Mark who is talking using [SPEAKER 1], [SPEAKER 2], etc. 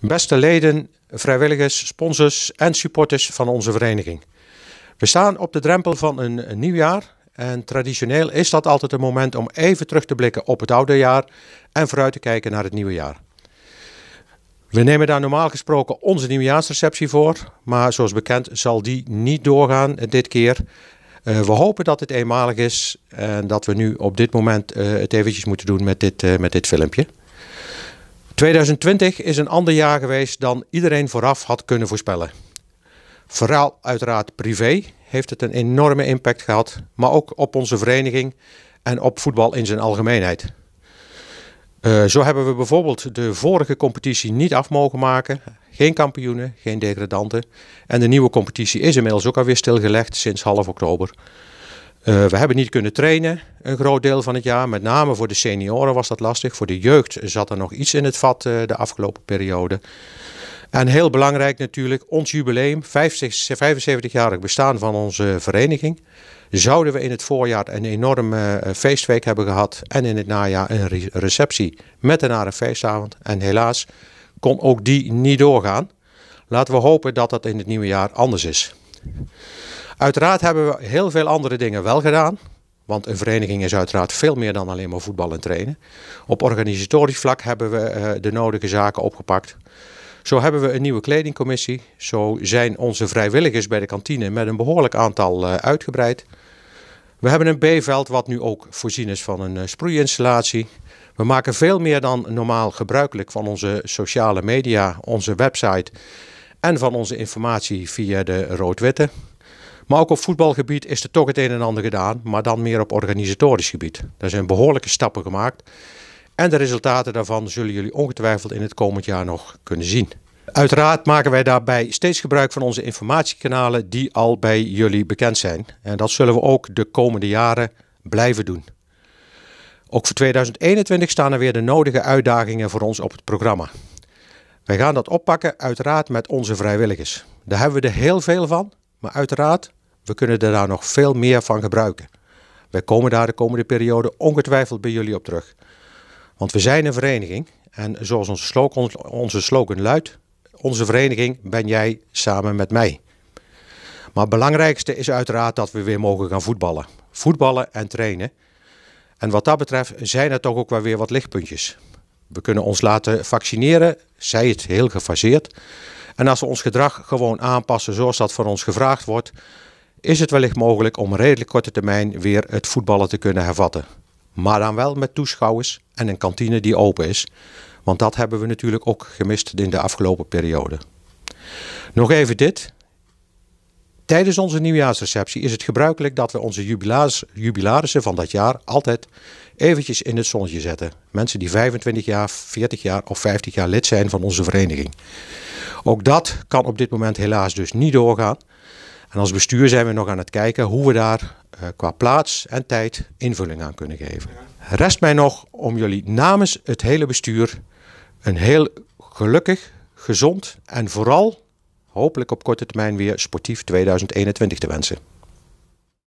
[SPEAKER 1] Beste leden, vrijwilligers, sponsors en supporters van onze vereniging. We staan op de drempel van een, nieuw jaar en traditioneel is dat altijd een moment om even terug te blikken op het oude jaar en vooruit te kijken naar het nieuwe jaar. We nemen daar normaal gesproken onze nieuwjaarsreceptie voor, maar zoals bekend zal die niet doorgaan dit keer. Eh, we hopen dat het eenmalig is en dat we nu op dit moment eh, het eventjes moeten doen met dit, eh, met dit filmpje. 2020 is een ander jaar geweest dan iedereen vooraf had kunnen voorspellen. Vooral uiteraard privé heeft het een enorme impact gehad, maar ook op onze vereniging en op voetbal in zijn algemeenheid. Eh, zo hebben we bijvoorbeeld de vorige competitie niet af mogen maken. Geen kampioenen, geen degradanten. En de nieuwe competitie is inmiddels ook alweer stilgelegd sinds half oktober. Eh, we hebben niet kunnen trainen een groot deel van het jaar. Met name voor de senioren was dat lastig. Voor de jeugd zat er nog iets in het vat eh, de afgelopen periode. En heel belangrijk natuurlijk, ons jubileum, 75-jarig bestaan van onze vereniging. Zouden we in het voorjaar een enorme eh, feestweek hebben gehad en in het najaar een receptie met een nare feestavond. En helaas kon ook die niet doorgaan. Laten we hopen dat dat in het nieuwe jaar anders is. Uiteraard hebben we heel veel andere dingen wel gedaan. Want een vereniging is uiteraard veel meer dan alleen maar voetbal en trainen. Op organisatorisch vlak hebben we eh, de nodige zaken opgepakt. Zo hebben we een nieuwe kledingcommissie. Zo zijn onze vrijwilligers bij de kantine met een behoorlijk aantal eh, uitgebreid. We hebben een B-veld wat nu ook voorzien is van een uh, sproeiinstallatie. We maken veel meer dan normaal gebruikelijk van onze sociale media, onze website en van onze informatie via de rood-witte. Maar ook op voetbalgebied is er toch het een en ander gedaan, maar dan meer op organisatorisch gebied. Er zijn behoorlijke stappen gemaakt. En de resultaten daarvan zullen jullie ongetwijfeld in het komend jaar nog kunnen zien. Uiteraard maken wij daarbij steeds gebruik van onze informatiekanalen die al bij jullie bekend zijn. En dat zullen we ook de komende jaren blijven doen. Ook voor 2021 staan er weer de nodige uitdagingen voor ons op het programma. Wij gaan dat oppakken uiteraard met onze vrijwilligers. Daar hebben we er heel veel van, maar uiteraard we kunnen er daar nog veel meer van gebruiken. Wij komen daar de komende periode ongetwijfeld bij jullie op terug. Want we zijn een vereniging en zoals onze slogan, onze slogan luidt, onze vereniging ben jij samen met mij. Maar het belangrijkste is uiteraard dat we weer mogen gaan voetballen. Voetballen en trainen. En wat dat betreft zijn er toch ook wel weer wat lichtpuntjes. We kunnen ons laten vaccineren, zij het heel gefaseerd. En als we ons gedrag gewoon aanpassen zoals dat van ons gevraagd wordt, is het wellicht mogelijk om redelijk korte termijn weer het voetballen te kunnen hervatten. Maar dan wel met toeschouwers en een kantine die open is. Want dat hebben we natuurlijk ook gemist in de afgelopen periode. Nog even dit. Tijdens onze nieuwjaarsreceptie is het gebruikelijk dat we onze jubilarissen van dat jaar altijd eventjes in het zonnetje zetten. Mensen die 25 jaar, 40 jaar of 50 jaar lid zijn van onze vereniging. Ook dat kan op dit moment helaas dus niet doorgaan. En als bestuur zijn we nog aan het kijken hoe we daar eh, qua plaats en tijd invulling aan kunnen geven. Rest mij nog om jullie namens het hele bestuur een heel gelukkig, gezond en vooral hopelijk op korte termijn weer sportief 2021 te wensen.